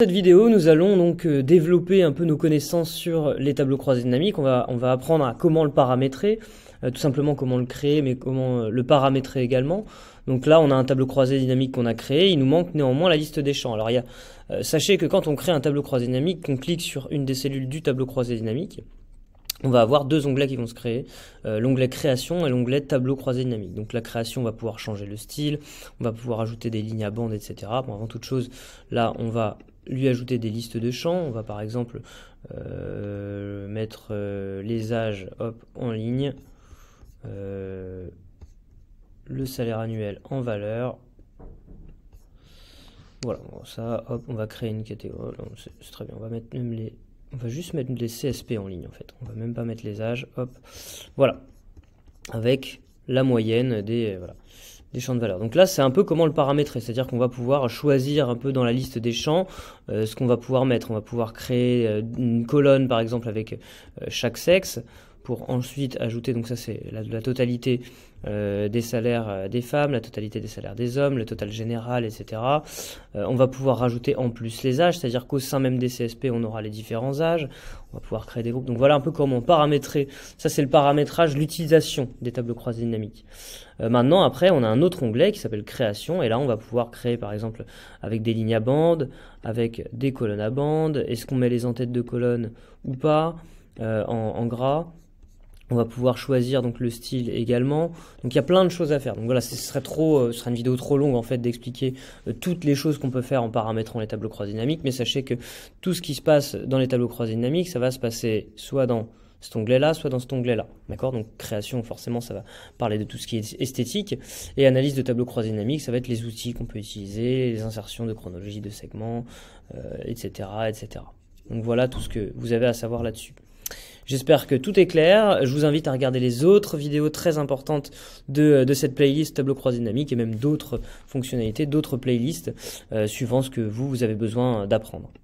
Dans Cette vidéo, nous allons donc euh, développer un peu nos connaissances sur les tableaux croisés dynamiques. On va, apprendre à comment le paramétrer, euh, tout simplement comment le créer, mais comment euh, le paramétrer également. Donc là, on a un tableau croisé dynamique qu'on a créé. Il nous manque néanmoins la liste des champs. Alors, sachez que quand on crée un tableau croisé dynamique, qu'on clique sur une des cellules du tableau croisé dynamique, on va avoir deux onglets qui vont se créer, euh, l'onglet création et l'onglet tableau croisé dynamique. Donc la création, on va pouvoir changer le style, on va pouvoir ajouter des lignes à bande, etc. Bon, avant toute chose, là, on va lui ajouter des listes de champs. On va par exemple euh, mettre euh, les âges hop, en ligne, le salaire annuel en valeur. Voilà, ça, hop, on va créer une catégorie. C'est très bien, on va mettre même les on va juste mettre des CSP en ligne en fait. On va même pas mettre les âges. Hop. Voilà. Avec la moyenne des, euh, voilà, des champs de valeur. Donc là, c'est un peu comment le paramétrer. C'est-à-dire qu'on va pouvoir choisir un peu dans la liste des champs euh, ce qu'on va pouvoir mettre. On va pouvoir créer euh, une colonne par exemple avec chaque sexe pour ensuite ajouter, donc ça c'est la, totalité euh, des salaires euh, des femmes, la totalité des salaires des hommes, le total général, etc. Euh, on va pouvoir rajouter en plus les âges, c'est-à-dire qu'au sein même des CSP, on aura les différents âges, on va pouvoir créer des groupes. Donc voilà un peu comment paramétrer, ça c'est le paramétrage, l'utilisation des tableaux croisés dynamiques. maintenant, après, on a un autre onglet qui s'appelle création, et là on va pouvoir créer par exemple avec des lignes à bande, avec des colonnes à bande, est-ce qu'on met les entêtes de colonnes ou pas, en gras, on va pouvoir choisir donc le style également. Donc il y a plein de choses à faire. Donc voilà, ce serait trop, euh, ce serait une vidéo trop longue en fait d'expliquer euh, toutes les choses qu'on peut faire en paramétrant les tableaux croisés dynamiques. Mais sachez que tout ce qui se passe dans les tableaux croisés dynamiques, ça va se passer soit dans cet onglet-là, soit dans cet onglet-là. D'accord Donc création, forcément, ça va parler de tout ce qui est esthétique. Et analyse de tableaux croisés dynamiques, ça va être les outils qu'on peut utiliser, les insertions de chronologie, de segments, etc., euh, etc. Donc voilà tout ce que vous avez à savoir là-dessus. J'espère que tout est clair. Je vous invite à regarder les autres vidéos très importantes de, euh, de cette playlist Tableau Croisé Dynamique et même d'autres fonctionnalités, d'autres playlists, euh, suivant ce que vous, vous avez besoin d'apprendre.